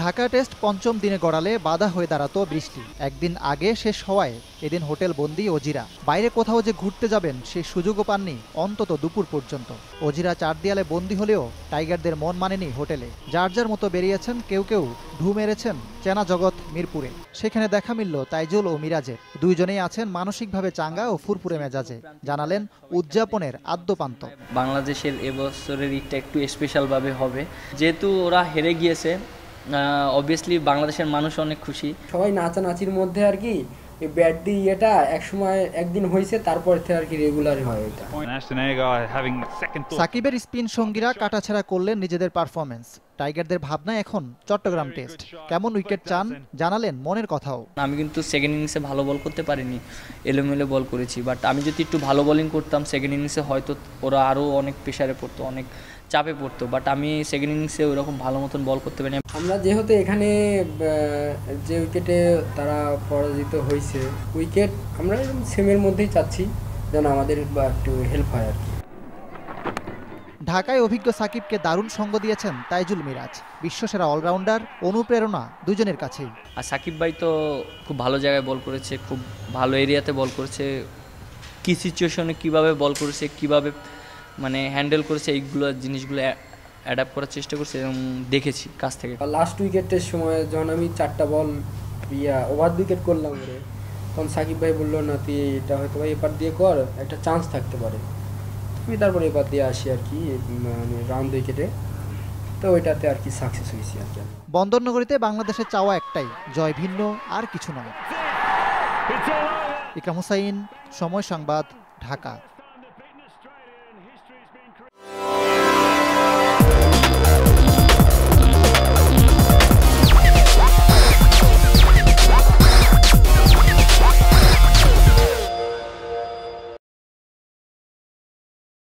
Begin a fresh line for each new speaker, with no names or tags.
Dhaka test পঞ্চম দিনে গড়ালে বাধা হয়ে দাঁড়াতো বৃষ্টি একদিন আগে শেষ হওয়ায় এদিন হোটেল বন্দি অজিরা বাইরে কোথাও যে ঘুরতে যাবেন সে সুযোগও পাননি অন্তত দুপুর পর্যন্ত অজিরা চার দেয়ালে বন্দি হলেও টাইগারদের মন মানেনি হোটেলে যার যার মতো বেরিয়েছেন কেউ কেউ ঢু মেরেছেন চেনা জগৎ মিরপুরে সেখানে দেখা মিলল তাইজুল ও মিরাজের দুইজনেই আছেন মানসিকভাবে চাঙ্গা ও ফুরফুরে মেজাজে জানালেন উদযাপনের আদ্যপান্ত
বাংলাদেশের এবছরের ইটা একটু স্পেশালভাবে হবে যেহেতু ওরা হেরে গিয়েছে অবভিয়াসলি বাংলাদেশের মানুষ অনেক খুশি সবাই নাচানাচির
মধ্যে আর কি ব্যাট দিয়ে এটা সময় একদিন হয়েছে তারপর থেকে আর কি রেগুলার হয় এটা সাকিবের
স্পিন সঙ্গীরা কাটাছাড়া করলেন নিজেদের পারফরমেন্স টাইগারদের ভাবনা এখন চট্টগ্রাম টেস্ট কেমন উইকেট চান জানালেন মনের কথাও আমি
কিন্তু সেকেন্ড ইনিংসে ভালো বল করতে পারিনি এলোমেলো বল করেছি বাট আমি যদি একটু ভালো বোলিং করতাম সেকেন্ড ইনিংসে হয়তো ওরা আরও অনেক প্রেশারে পড়তো অনেক চাপে পড়তো বাট আমি সেকেন্ড ইনিংসে ওইরকম ভালো মতন বল করতে পারিনি আমরা
যেহেতু এখানে যে উইকেটে তারা পরাজিত হয়েছে উইকেট আমরা সেমের মধ্যেই চাচ্ছি যেন আমাদের একটু
হেল্প হয় আর কি
ঢাকায় অভিজ্ঞ সাকিবকে দারুণ সঙ্গ দিয়েছেন তাইজুল মিরাজ বিশ্বসেরা অলরাউন্ডার অনুপ্রেরণা দুজনের কাছেই
আর সাকিব ভাই তো খুব ভালো জায়গায় বল করেছে খুব ভালো এরিয়াতে বল করেছে কি সিচুয়েশনে কিভাবে বল করেছে কিভাবে মানে হ্যান্ডেল করেছে এইগুলো জিনিসগুলো অ্যাডাপ্ট করার চেষ্টা করছে এবং দেখেছি কাছ থেকে
লাস্ট উইকেটের সময় যখন আমি চারটা বল ইয়া ওভার উইকেট করলাম তখন সাকিব ভাই বললো না তুই এটা হয়তো ভাই এপার দিয়ে কর একটা চান্স থাকতে পারে করে তারপরে এবার দিয়ে আসি আর কি মানে রান উইকেটে কেটে তো ওইটাতে আর কি সাকসেস হয়েছি আর কি
বন্দরনগরীতে বাংলাদেশের চাওয়া একটাই জয় ভিন্ন আর কিছু নয় ইকাম হুসাইন সময় সংবাদ ঢাকা